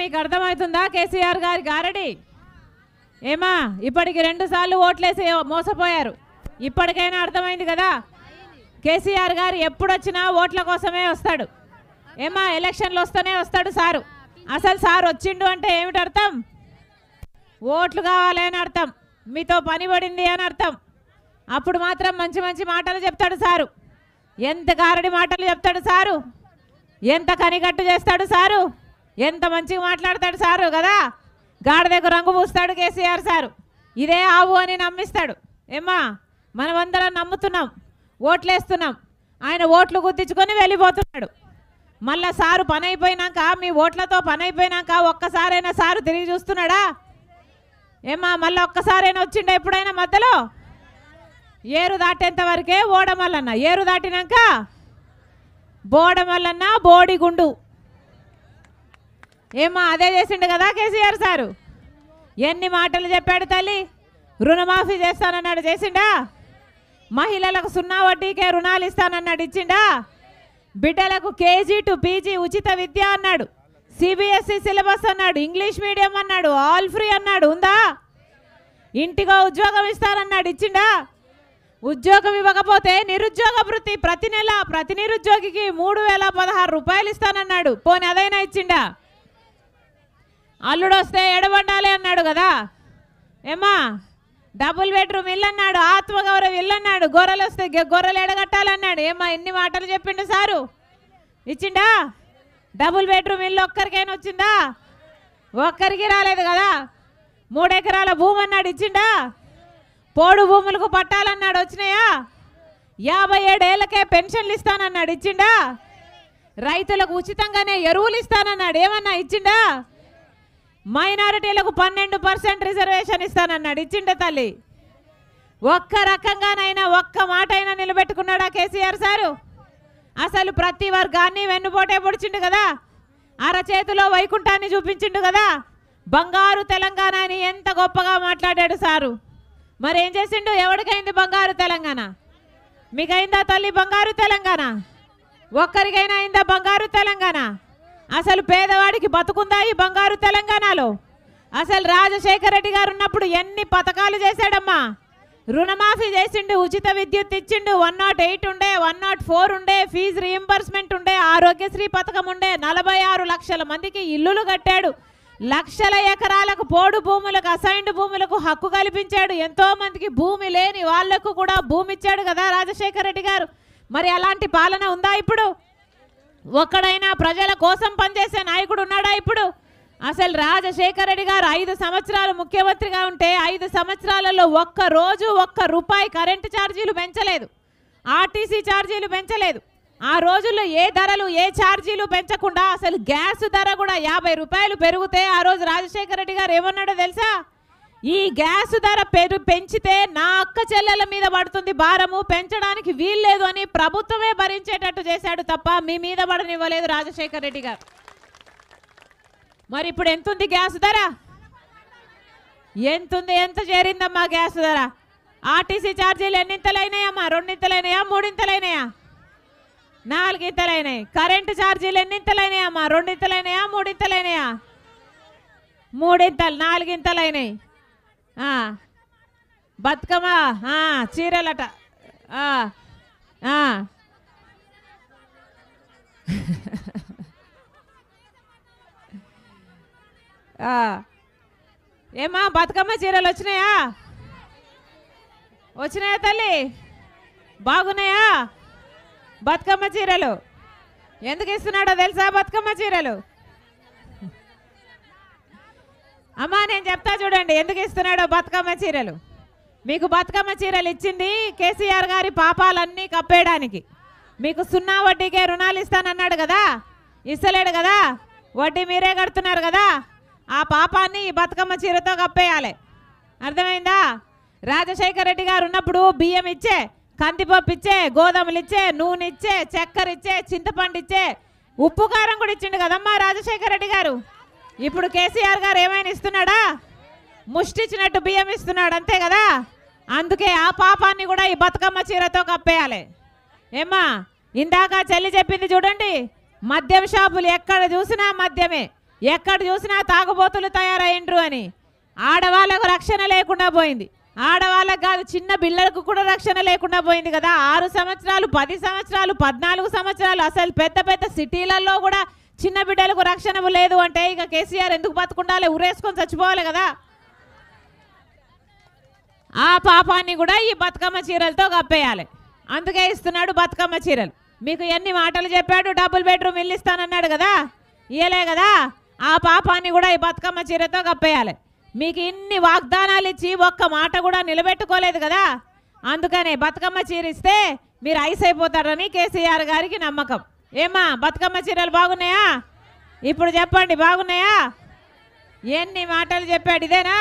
మీకు అర్థమవుతుందా కేసీఆర్ గారి గారడి ఏమా ఇప్పటికి రెండుసార్లు ఓట్లేసి మోసపోయారు ఇప్పటికైనా అర్థమైంది కదా కేసీఆర్ గారు ఎప్పుడొచ్చినా ఓట్ల కోసమే వస్తాడు ఏమా ఎలక్షన్లు వస్తూనే వస్తాడు సారు అసలు సార్ వచ్చిండు అంటే ఏమిటి అర్థం ఓట్లు కావాలి అని అర్థం మీతో పని పడింది అని అర్థం అప్పుడు మాత్రం మంచి మంచి మాటలు చెప్తాడు సారు ఎంత గారడి మాటలు చెప్తాడు సారు ఎంత కనిగట్టు చేస్తాడు సారు ఎంత మంచిగా మాట్లాడతాడు సారు కదా గాడిదకు రంగు పూస్తాడు కేసీఆర్ సారు ఇదే ఆవు అని నమ్మిస్తాడు ఏమ్మా మనమందరం నమ్ముతున్నాం ఓట్లేస్తున్నాం ఆయన ఓట్లు గుర్తించుకొని వెళ్ళిపోతున్నాడు మళ్ళా సారు పని అయిపోయినాక మీ ఓట్లతో పని అయిపోయినాక ఒక్కసారైనా సారు తిరిగి చూస్తున్నాడా ఏమ్మా మళ్ళీ ఒక్కసారైనా వచ్చిండా ఎప్పుడైనా మధ్యలో ఏరు దాటేంత వరకే ఓడమల్లన్న ఏరు దాటినాక బోడమల్లన్న బోడిగుండు ఏమో అదే చేసిండు కదా కేసీఆర్ సారు ఎన్ని మాటలు చెప్పాడు తల్లి రుణమాఫీ చేస్తానన్నాడు చేసిండా మహిళలకు సున్నా వడ్డీకే రుణాలు ఇస్తానన్నాడు ఇచ్చిండా బిడ్డలకు కేజీ టు పీజీ ఉచిత విద్య అన్నాడు సిబిఎస్ఈ సిలబస్ అన్నాడు ఇంగ్లీష్ మీడియం అన్నాడు ఆల్ ఫ్రీ అన్నాడు ఉందా ఇంటిగా ఉద్యోగం ఇస్తానన్నాడు ఇచ్చిండా ఉద్యోగం ఇవ్వకపోతే నిరుద్యోగ వృత్తి ప్రతి నెల ప్రతి నిరుద్యోగికి మూడు వేల పదహారు రూపాయలు ఇస్తానన్నాడు పోనీ అదైనా ఇచ్చిండా అల్లుడు వస్తే ఎడబడాలి అన్నాడు కదా ఏమా డబుల్ బెడ్రూమ్ ఇల్లన్నాడు అన్నాడు ఆత్మగౌరవ ఇల్లు గొర్రెలు వస్తే గొర్రెలు ఎడగట్టాలన్నాడు ఏమా ఎన్ని మాటలు చెప్పిండు సారు ఇచ్చిండా డబుల్ బెడ్రూమ్ ఇల్లు ఒక్కరికైనా వచ్చిందా ఒక్కరికి రాలేదు కదా మూడెకరాల భూమి అన్నాడు ఇచ్చిండా పోడు భూములకు పట్టాలన్నాడు వచ్చినాయా యాభై ఏడేళ్లకే పెన్షన్లు ఇస్తానన్నాడు ఇచ్చిండా రైతులకు ఉచితంగానే ఎరువులు ఇస్తానన్నాడు ఏమన్నా ఇచ్చిండా మైనారిటీలకు పన్నెండు పర్సెంట్ రిజర్వేషన్ ఇస్తానన్నాడు ఇచ్చిండ తల్లి ఒక్క రకంగానైనా ఒక్క మాట అయినా నిలబెట్టుకున్నాడా కేసీఆర్ సారు అసలు ప్రతి వర్గాన్ని వెన్నుపోటే పొడిచిండు కదా అరచేతిలో వైకుంఠాన్ని చూపించిండు కదా బంగారు తెలంగాణ అని ఎంత గొప్పగా మాట్లాడాడు సారు మరి ఏం చేసిండు ఎవరికైంది బంగారు తెలంగాణ మీకైందా తల్లి బంగారు తెలంగాణ ఒక్కరికైనా అయిందా బంగారు తెలంగాణ అసలు పేదవాడికి బతుకుందా ఈ బంగారు తెలంగాణలో అసలు రాజశేఖర రెడ్డి గారు ఉన్నప్పుడు ఎన్ని పథకాలు చేశాడమ్మా రుణమాఫీ చేసిండు ఉచిత విద్యుత్ ఇచ్చిండు వన్ నాట్ ఎయిట్ ఉండే వన్ నాట్ ఫోర్ ఉండే ఫీజు రీఎంబర్స్మెంట్ ఉండే ఆరోగ్యశ్రీ పథకం ఉండే నలభై ఆరు లక్షల మందికి ఇల్లులు కట్టాడు లక్షల ఎకరాలకు పోడు భూములకు అసైన్డ్ భూములకు హక్కు కల్పించాడు ఎంతో మందికి భూమి లేని వాళ్లకు కూడా భూమి ఇచ్చాడు కదా రాజశేఖర రెడ్డి గారు మరి అలాంటి పాలన ఉందా ఇప్పుడు ఒక్కడైనా ప్రజల కోసం పనిచేసే నాయకుడు ఉన్నాడా ఇప్పుడు అసలు రాజశేఖర రెడ్డి గారు ఐదు సంవత్సరాలు ముఖ్యమంత్రిగా ఉంటే ఐదు సంవత్సరాలలో ఒక్క రోజు ఒక్క రూపాయి కరెంటు ఛార్జీలు పెంచలేదు ఆర్టీసీ ఛార్జీలు పెంచలేదు ఆ రోజుల్లో ఏ ధరలు ఏ ఛార్జీలు పెంచకుండా అసలు గ్యాస్ ధర కూడా యాభై రూపాయలు పెరిగితే ఆ రోజు రాజశేఖర రెడ్డి గారు ఏమన్నాడో తెలుసా ఈ గ్యాస్ ధర పెరు పెంచితే నా అక్క చెల్లెల మీద పడుతుంది భారము పెంచడానికి వీల్లేదు అని ప్రభుత్వమే భరించేటట్టు చేశాడు తప్ప మీ మీద పడనివ్వలేదు రాజశేఖర్ రెడ్డి గారు మరి ఇప్పుడు ఎంతుంది గ్యాస్ ధర ఎంతుంది ఎంత చేరిందమ్మా గ్యాస్ ధర ఆర్టీసీ ఛార్జీలు ఎన్నింతలైనాయమ్మా రెండింతలైనాయా మూడింతలైనాయా నాలుగింతలైనాయి కరెంటు ఛార్జీలు ఎన్నింతలైనాయమ్మా రెండింతలైనాయా మూడింతలైనాయా మూడింతలు నాలుగింతలైనాయి బతుకమ్మ చీరలట ఏమా బతుకమ్మ చీరలు వచ్చినాయా వచ్చినాయా తల్లి బాగున్నాయా బతుకమ్మ చీరలు ఎందుకు ఇస్తున్నాడో తెలుసా బతుకమ్మ చీరలు అమ్మా నేను చెప్తా చూడండి ఎందుకు ఇస్తున్నాడో బతుకమ్మ చీరలు మీకు బతుకమ్మ చీరలు ఇచ్చింది కేసీఆర్ గారి పాపాలన్నీ కప్పేయడానికి మీకు సున్నా వడ్డీకే రుణాలు ఇస్తానన్నాడు కదా ఇస్తలేడు కదా వడ్డీ మీరే కడుతున్నారు కదా ఆ పాపాన్ని ఈ బతుకమ్మ చీరతో కప్పేయాలి అర్థమైందా రాజశేఖర రెడ్డి గారు ఉన్నప్పుడు బియ్యం ఇచ్చే కందిపప్పు ఇచ్చే గోధుమలు ఇచ్చే నూనె ఇచ్చే చక్కెర ఇచ్చే చింతపండు ఇచ్చే ఉప్పు కారం కూడా ఇచ్చిండు కదమ్మా రాజశేఖర రెడ్డి గారు ఇప్పుడు కేసీఆర్ గారు ఏమైనా ఇస్తున్నాడా ముష్టిచ్చినట్టు బియ్యం ఇస్తున్నాడు అంతే కదా అందుకే ఆ పాపాన్ని కూడా ఈ బతుకమ్మ చీరతో కప్పేయాలి ఏమ్మా ఇందాక చెల్లి చెప్పింది చూడండి మద్యం షాపులు ఎక్కడ చూసినా మద్యమే ఎక్కడ చూసినా తాగుబోతులు తయారైండ్రు అని ఆడవాళ్ళకు రక్షణ లేకుండా పోయింది ఆడవాళ్ళకు కాదు చిన్న పిల్లలకు కూడా రక్షణ లేకుండా పోయింది కదా ఆరు సంవత్సరాలు పది సంవత్సరాలు పద్నాలుగు సంవత్సరాలు అసలు పెద్ద పెద్ద సిటీలలో కూడా చిన్న బిడ్డలకు రక్షణ లేదు అంటే ఇక కేసీఆర్ ఎందుకు బతుకుండాలి ఉరేసుకొని చచ్చిపోవాలి కదా ఆ పాపాన్ని కూడా ఈ బతుకమ్మ చీరలతో కప్పేయాలి అందుకే ఇస్తున్నాడు బతుకమ్మ చీరలు మీకు ఎన్ని మాటలు చెప్పాడు డబుల్ బెడ్రూమ్ ఇల్లు ఇస్తానన్నాడు కదా ఇయలే కదా ఆ పాపాన్ని కూడా ఈ బతుకమ్మ చీరతో కప్పేయాలి మీకు ఇన్ని వాగ్దానాలు ఇచ్చి ఒక్క మాట కూడా నిలబెట్టుకోలేదు కదా అందుకనే బతుకమ్మ చీరిస్తే మీరు ఐస్ అయిపోతారని కేసీఆర్ గారికి నమ్మకం ఏమా బతుకమ్మ చీరలు బాగున్నాయా ఇప్పుడు చెప్పండి బాగున్నాయా ఎన్ని మాటలు చెప్పాడు ఇదేనా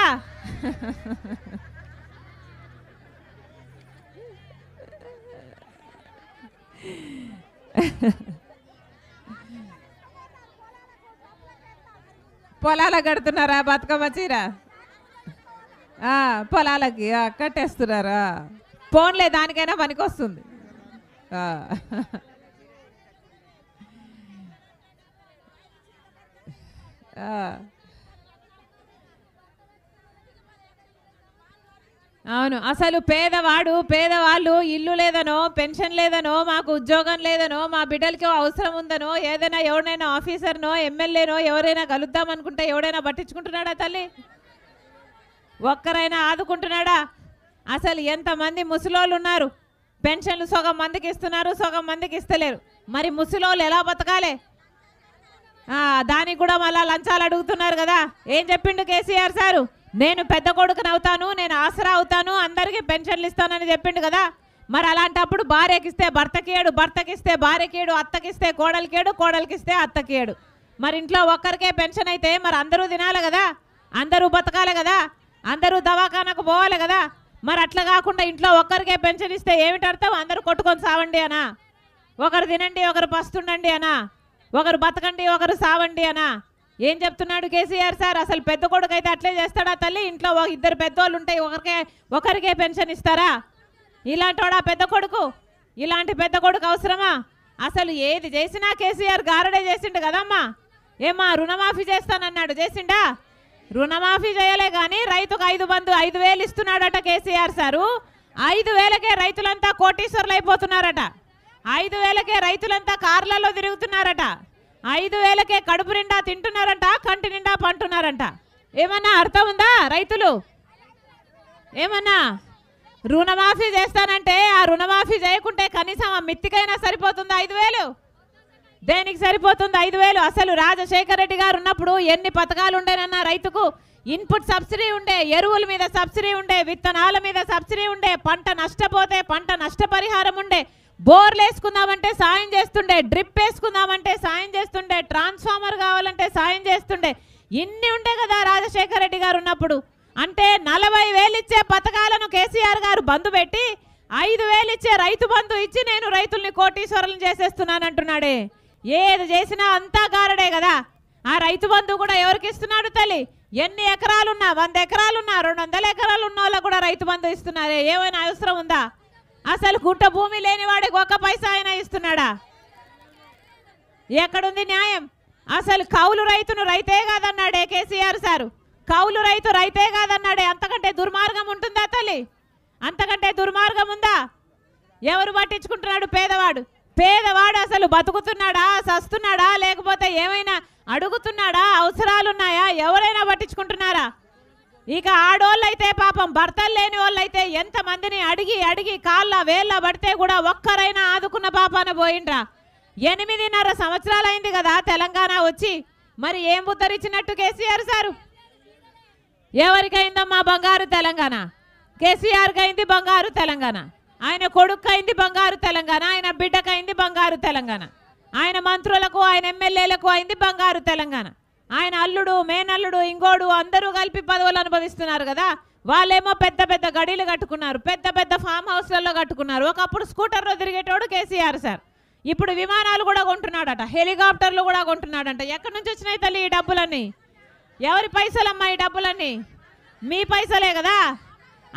పొలాల కడుతున్నారా బతుకమ్మ చీర పొలాలకి కట్టేస్తున్నారా ఫోన్లే దానికైనా పనికొస్తుంది అవును అసలు పేదవాడు పేదవాళ్ళు ఇల్లు లేదనో పెన్షన్ లేదనో మాకు ఉద్యోగం లేదనో మా బిడ్డలకి అవసరం ఉందనో ఏదైనా ఎవరైనా ఆఫీసర్నో ఎమ్మెల్యేనో ఎవరైనా కలుద్దాం అనుకుంటే ఎవడైనా పట్టించుకుంటున్నాడా తల్లి ఒక్కరైనా ఆదుకుంటున్నాడా అసలు ఎంతమంది ముసలోళ్ళు ఉన్నారు పెన్షన్లు సగం మందికి ఇస్తున్నారు సగం మందికి ఇస్తలేరు మరి ముసలోళ్ళు ఎలా బతకాలి దానికి కూడా మళ్ళా లంచాలు అడుగుతున్నారు కదా ఏం చెప్పిండు కేసీఆర్ సారు నేను పెద్ద కొడుకుని అవుతాను నేను ఆసరా అవుతాను అందరికీ పెన్షన్లు ఇస్తానని చెప్పిండు కదా మరి అలాంటప్పుడు భార్యకిస్తే భర్తకియడు భర్తకిస్తే భార్యకియడు అత్తకిస్తే కోడలికేడు కోడలికిస్తే అత్తకియడు మరి ఇంట్లో ఒక్కరికే పెన్షన్ అయితే మరి అందరూ తినాలి కదా అందరూ బతకాలి కదా అందరూ దవాఖానకు పోవాలి కదా మరి అట్లా కాకుండా ఇంట్లో ఒక్కరికే పెన్షన్ ఇస్తే ఏమిటి అర్థం అందరూ కొట్టుకొని సావండి అనా ఒకరు తినండి ఒకరు పస్తుండండి అనా ఒకరు బతకండి ఒకరు సావండి అనా ఏం చెప్తున్నాడు కేసీఆర్ సార్ అసలు పెద్ద కొడుకు అయితే అట్లే చేస్తాడా తల్లి ఇంట్లో ఇద్దరు పెద్దోళ్ళు ఉంటాయి ఒకరికే ఒకరికే పెన్షన్ ఇస్తారా ఇలాంటోడా పెద్ద కొడుకు ఇలాంటి పెద్ద కొడుకు అవసరమా అసలు ఏది చేసినా కేసీఆర్ గారడే చేసిండు కదమ్మా ఏమా రుణమాఫీ చేస్తానన్నాడు చేసిండా రుణమాఫీ చేయలే కానీ రైతుకు ఐదు బంధు ఐదు వేలు ఇస్తున్నాడట కేసీఆర్ సారు ఐదు వేలకే రైతులంతా కోటీశ్వర్లు అయిపోతున్నారట ఐదు వేలకే రైతులంతా కార్లలో తిరుగుతున్నారట ఐదు వేలకే కడుపు నిండా తింటున్నారంట కంటి నిండా పంటున్నారంట ఏమన్నా అర్థం ఉందా రైతులు ఏమన్నా రుణమాఫీ చేస్తానంటే ఆ రుణమాఫీ చేయకుంటే కనీసం ఆ మిత్తికైనా సరిపోతుంది ఐదు వేలు దేనికి సరిపోతుంది ఐదు వేలు అసలు రాజశేఖర రెడ్డి గారు ఉన్నప్పుడు ఎన్ని పథకాలు ఉండేనన్నా రైతుకు ఇన్పుట్ సబ్సిడీ ఉండే ఎరువుల మీద సబ్సిడీ ఉండే విత్తనాల మీద సబ్సిడీ ఉండే పంట నష్టపోతే పంట నష్టపరిహారం ఉండే బోర్లు వేసుకుందామంటే సాయం చేస్తుండే డ్రిప్ వేసుకుందామంటే సాయం చేస్తుండే ట్రాన్స్ఫార్మర్ కావాలంటే సాయం చేస్తుండే ఇన్ని ఉండే కదా రాజశేఖర రెడ్డి గారు ఉన్నప్పుడు అంటే నలభై వేలు ఇచ్చే పథకాలను కేసీఆర్ గారు బంధు పెట్టి ఐదు వేలు ఇచ్చే రైతు బంధు ఇచ్చి నేను రైతుల్ని కోటీశ్వరులు చేసేస్తున్నాను అంటున్నాడే ఏది చేసినా అంతా గారడే కదా ఆ రైతు బంధు కూడా ఎవరికి ఇస్తున్నాడు తల్లి ఎన్ని ఎకరాలున్నా వంద ఎకరాలున్నా రెండు వందల ఎకరాలు ఉన్న వాళ్ళకు కూడా రైతు బంధు ఇస్తున్నారే ఏమైనా అవసరం ఉందా అసలు గుట్ట భూమి లేని వాడికి ఒక్క పైసా ఆయన ఇస్తున్నాడా ఎక్కడుంది న్యాయం అసలు కౌలు రైతును రైతే కాదన్నాడే కేసీఆర్ సారు కౌలు రైతు రైతే కాదన్నాడే అంతకంటే దుర్మార్గం ఉంటుందా తల్లి అంతకంటే దుర్మార్గం ఉందా ఎవరు పట్టించుకుంటున్నాడు పేదవాడు పేదవాడు అసలు బతుకుతున్నాడా సస్తున్నాడా లేకపోతే ఏమైనా అడుగుతున్నాడా అవసరాలున్నాయా ఎవరైనా పట్టించుకుంటున్నారా ఇక ఆడోళ్ళైతే పాపం భర్తలు లేని వాళ్ళైతే ఎంతమందిని అడిగి అడిగి కాళ్ళ వేళ్ళ పడితే కూడా ఒక్కరైనా ఆదుకున్న పాపాన పోయిండ్రా ఎనిమిదిన్నర సంవత్సరాలైంది కదా తెలంగాణ వచ్చి మరి ఏం ఉద్ధరించినట్టు కేసీఆర్ సారు ఎవరికైందమ్మా బంగారు తెలంగాణ కేసీఆర్కి అయింది బంగారు తెలంగాణ ఆయన కొడుక్కైంది బంగారు తెలంగాణ ఆయన బిడ్డకైంది బంగారు తెలంగాణ ఆయన మంత్రులకు ఆయన ఎమ్మెల్యేలకు అయింది బంగారు తెలంగాణ ఆయన అల్లుడు మేనల్లుడు ఇంకోడు అందరూ కలిపి పదవులు అనుభవిస్తున్నారు కదా వాళ్ళేమో పెద్ద పెద్ద గడీలు కట్టుకున్నారు పెద్ద పెద్ద ఫామ్ హౌస్లలో కట్టుకున్నారు ఒకప్పుడు స్కూటర్లో తిరిగేటోడు కేసీఆర్ సార్ ఇప్పుడు విమానాలు కూడా కొంటున్నాడట హెలికాప్టర్లు కూడా కొంటున్నాడంట ఎక్కడి నుంచి వచ్చినాయి తల్లి ఈ డబ్బులన్నీ ఎవరి పైసలమ్మా ఈ డబ్బులన్నీ మీ పైసలే కదా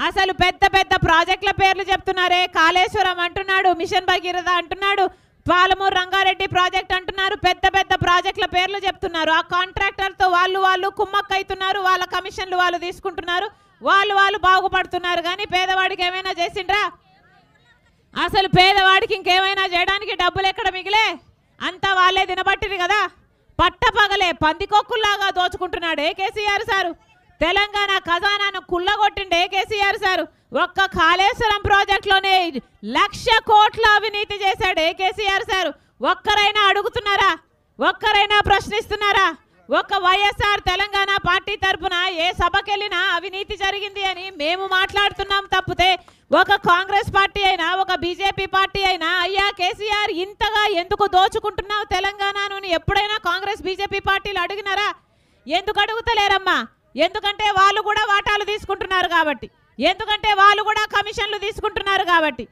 అసలు పెద్ద పెద్ద ప్రాజెక్టుల పేర్లు చెప్తున్నారే కాళేశ్వరం అంటున్నాడు మిషన్ భగీరథ అంటున్నాడు పాలమూరు రంగారెడ్డి ప్రాజెక్ట్ అంటున్నారు పెద్ద పెద్ద ప్రాజెక్టుల పేర్లు చెప్తున్నారు ఆ కాంట్రాక్టర్తో వాళ్ళు వాళ్ళు కుమ్మక్క అవుతున్నారు వాళ్ళ కమిషన్లు వాళ్ళు తీసుకుంటున్నారు వాళ్ళు వాళ్ళు బాగుపడుతున్నారు కానీ పేదవాడికి ఏమైనా చేసిండ్రా అసలు పేదవాడికి ఇంకేమైనా చేయడానికి డబ్బులు ఎక్కడ మిగిలే అంతా వాళ్ళే తినబట్టిరు కదా పట్టపగలే పందికొక్కుల్లాగా దోచుకుంటున్నాడే కేసీఆర్ సారు తెలంగాణ ఖజానాను కుల్లగొట్టిండే కేసీఆర్ సార్ ఒక్క కాళేశ్వరం ప్రాజెక్టులోనే లక్ష కోట్ల అవినీతి చేశాడు కేసీఆర్ సార్ ఒక్కరైనా అడుగుతున్నారా ఒక్కరైనా ప్రశ్నిస్తున్నారా ఒక్క వైఎస్ఆర్ తెలంగాణ పార్టీ తరఫున ఏ సభకెళ్ళినా అవినీతి జరిగింది అని మేము మాట్లాడుతున్నాం తప్పితే ఒక కాంగ్రెస్ పార్టీ అయినా ఒక బీజేపీ పార్టీ అయినా అయ్యా కేసీఆర్ ఇంతగా ఎందుకు దోచుకుంటున్నావు తెలంగాణను ఎప్పుడైనా కాంగ్రెస్ బీజేపీ పార్టీలు అడిగినారా ఎందుకు అడుగుతలేరమ్మా ఎందుకంటే వాళ్ళు కూడా వాటాలు తీసుకుంటున్నారు కాబట్టి ఎందుకంటే వాళ్ళు కూడా కమిషన్లు తీసుకుంటున్నారు కాబట్టి